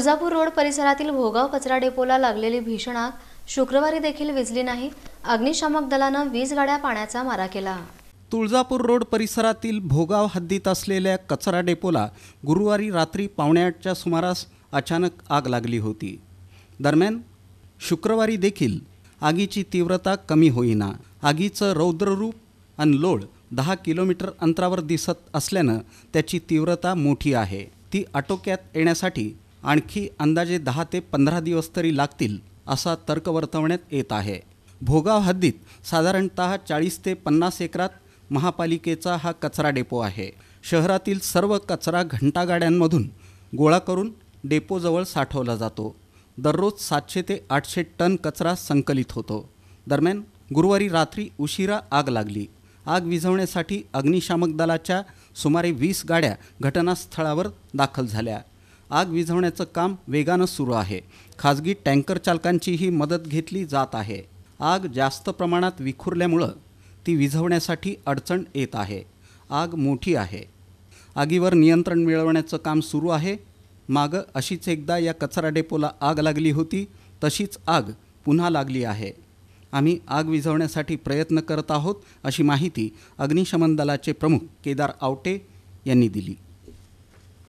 Tuljapur road परिसरातील भोगाव कचरा डेपोला लागलेली भीषण आग शुक्रवारी देखील विजली नाही अग्निशामक दलानं वीज गाड्या पाण्याचा मारा केला तुळजापूर रोड परिसरातील भोगाव हद्दीत असलेल्या कचरा डेपोला गुरुवारी रात्री पावणे सुमारास अचानक आग लागली होती दरम्यान शुक्रवारी देखील आगीची तीव्रता कमी होईना आगीचं रौद्ररूप आणि लोळ दहा किलोमीटर अंतरावर दिसत असल्यानं त्याची तीव्रता मोठी आहे ती आटोक्यात येण्यासाठी आणखी अंदाजे दहा ते पंधरा दिवस तरी लागतील असा तर्क वर्तवण्यात येत आहे भोगाव हद्दीत साधारणत चाळीस ते पन्नास एकरात महापालिकेचा हा कचरा डेपो आहे शहरातील सर्व कचरा घंटागाड्यांमधून गोळा करून डेपोजवळ साठवला जातो दररोज सातशे ते आठशे टन कचरा संकलित होतो दरम्यान गुरुवारी रात्री उशिरा आग लागली आग विझवण्यासाठी अग्निशामक दलाच्या सुमारे वीस गाड्या घटनास्थळावर दाखल झाल्या आग विझवण्याचं काम वेगानं सुरू आहे खाजगी टँकर चालकांचीही मदत घेतली जात आहे आग जास्त प्रमाणात विखुरल्यामुळं ती विझवण्यासाठी अडचण येत आहे आग मोठी आहे आगीवर नियंत्रण मिळवण्याचं काम सुरू आहे मागं अशीच एकदा या कचरा डेपोला आग लागली होती तशीच आग पुन्हा लागली आहे आम्ही आग विझवण्यासाठी प्रयत्न करत आहोत अशी माहिती अग्निशमन दलाचे प्रमुख केदार आवटे यांनी दिली